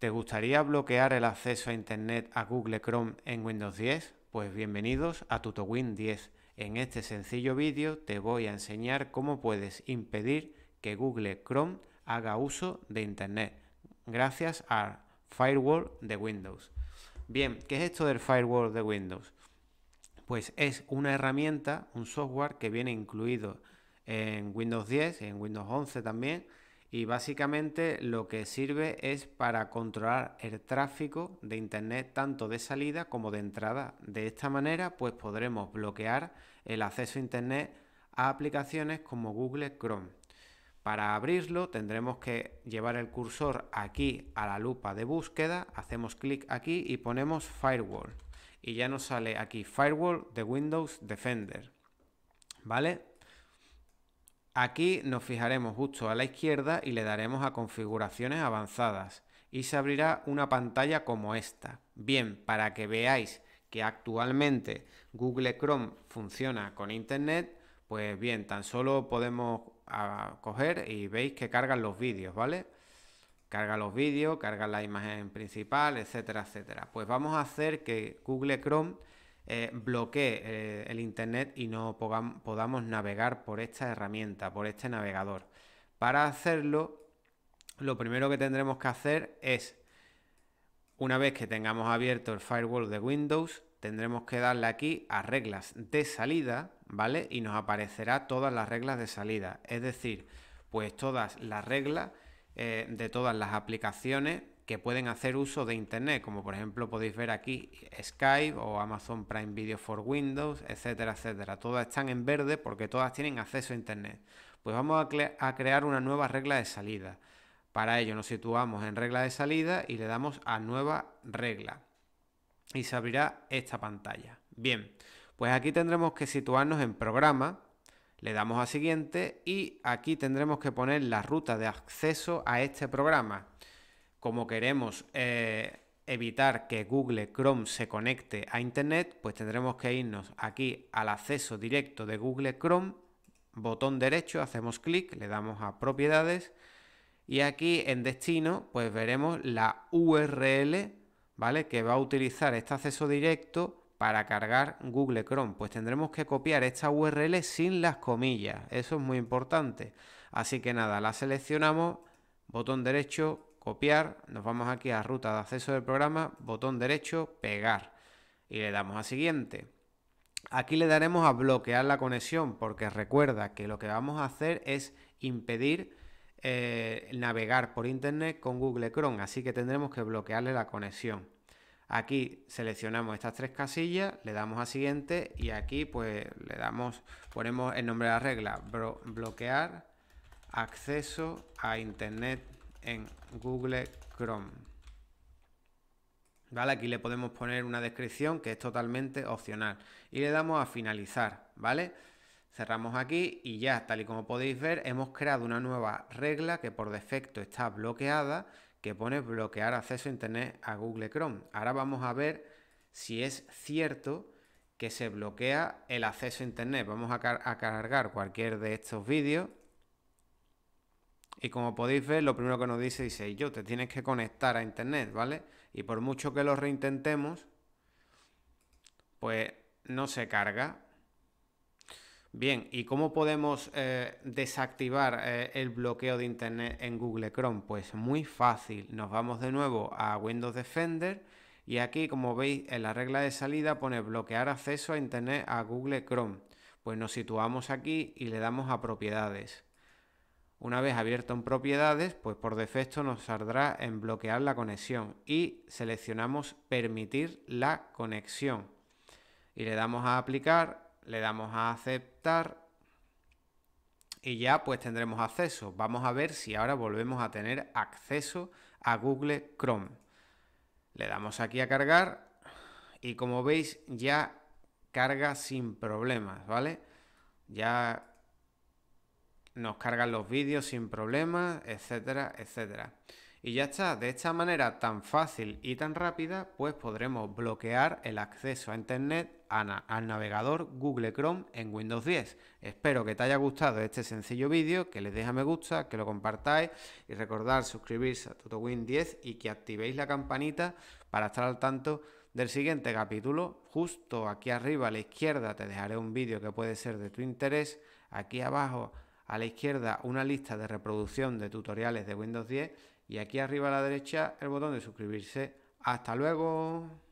¿Te gustaría bloquear el acceso a Internet a Google Chrome en Windows 10? Pues bienvenidos a TutoWin 10. En este sencillo vídeo te voy a enseñar cómo puedes impedir que Google Chrome haga uso de Internet gracias al firewall de Windows. Bien, ¿qué es esto del firewall de Windows? Pues es una herramienta, un software que viene incluido en Windows 10, en Windows 11 también, y básicamente lo que sirve es para controlar el tráfico de internet tanto de salida como de entrada. De esta manera pues podremos bloquear el acceso a internet a aplicaciones como Google Chrome. Para abrirlo tendremos que llevar el cursor aquí a la lupa de búsqueda, hacemos clic aquí y ponemos Firewall y ya nos sale aquí Firewall de Windows Defender. ¿Vale? Aquí nos fijaremos justo a la izquierda y le daremos a configuraciones avanzadas y se abrirá una pantalla como esta. Bien, para que veáis que actualmente Google Chrome funciona con Internet, pues bien, tan solo podemos ah, coger y veis que cargan los vídeos, ¿vale? Carga los vídeos, cargan la imagen principal, etcétera, etcétera. Pues vamos a hacer que Google Chrome eh, bloquee eh, el Internet y no podamos navegar por esta herramienta, por este navegador. Para hacerlo, lo primero que tendremos que hacer es, una vez que tengamos abierto el firewall de Windows, tendremos que darle aquí a reglas de salida, ¿vale? Y nos aparecerá todas las reglas de salida, es decir, pues todas las reglas eh, de todas las aplicaciones que pueden hacer uso de Internet, como por ejemplo podéis ver aquí Skype o Amazon Prime Video for Windows, etcétera, etcétera. Todas están en verde porque todas tienen acceso a Internet. Pues vamos a, crear una nueva regla de salida. Para ello nos situamos en regla de salida y le damos a nueva regla. Y se abrirá esta pantalla. Bien, pues aquí tendremos que situarnos en programa, le damos a siguiente y aquí tendremos que poner la ruta de acceso a este programa como queremos eh, evitar que Google Chrome se conecte a Internet, pues tendremos que irnos aquí al acceso directo de Google Chrome, botón derecho, hacemos clic, le damos a propiedades y aquí en destino pues veremos la URL ¿vale? que va a utilizar este acceso directo para cargar Google Chrome. Pues tendremos que copiar esta URL sin las comillas, eso es muy importante. Así que nada, la seleccionamos, botón derecho, copiar, nos vamos aquí a ruta de acceso del programa, botón derecho, pegar y le damos a siguiente. Aquí le daremos a bloquear la conexión porque recuerda que lo que vamos a hacer es impedir eh, navegar por internet con Google Chrome, así que tendremos que bloquearle la conexión. Aquí seleccionamos estas tres casillas, le damos a siguiente y aquí pues le damos, ponemos el nombre de la regla, bloquear acceso a internet en Google Chrome. ¿Vale? Aquí le podemos poner una descripción que es totalmente opcional. Y le damos a finalizar, ¿vale? Cerramos aquí y ya, tal y como podéis ver, hemos creado una nueva regla que por defecto está bloqueada, que pone bloquear acceso a Internet a Google Chrome. Ahora vamos a ver si es cierto que se bloquea el acceso a Internet. Vamos a, a cargar cualquier de estos vídeos y como podéis ver, lo primero que nos dice, dice, yo, te tienes que conectar a internet, ¿vale? Y por mucho que lo reintentemos, pues no se carga. Bien, ¿y cómo podemos eh, desactivar eh, el bloqueo de Internet en Google Chrome? Pues muy fácil, nos vamos de nuevo a Windows Defender y aquí como veis en la regla de salida pone bloquear acceso a Internet a Google Chrome. Pues nos situamos aquí y le damos a propiedades. Una vez abierto en propiedades, pues por defecto nos saldrá en bloquear la conexión y seleccionamos permitir la conexión. Y le damos a aplicar, le damos a aceptar y ya pues tendremos acceso. Vamos a ver si ahora volvemos a tener acceso a Google Chrome. Le damos aquí a cargar y como veis ya carga sin problemas, ¿vale? Ya nos cargan los vídeos sin problemas, etcétera, etcétera. Y ya está, de esta manera tan fácil y tan rápida, pues podremos bloquear el acceso a Internet al navegador Google Chrome en Windows 10. Espero que te haya gustado este sencillo vídeo, que les deja me gusta, que lo compartáis y recordar suscribirse a Win 10 y que activéis la campanita para estar al tanto del siguiente capítulo. Justo aquí arriba a la izquierda te dejaré un vídeo que puede ser de tu interés, aquí abajo a la izquierda una lista de reproducción de tutoriales de Windows 10 y aquí arriba a la derecha el botón de suscribirse. Hasta luego.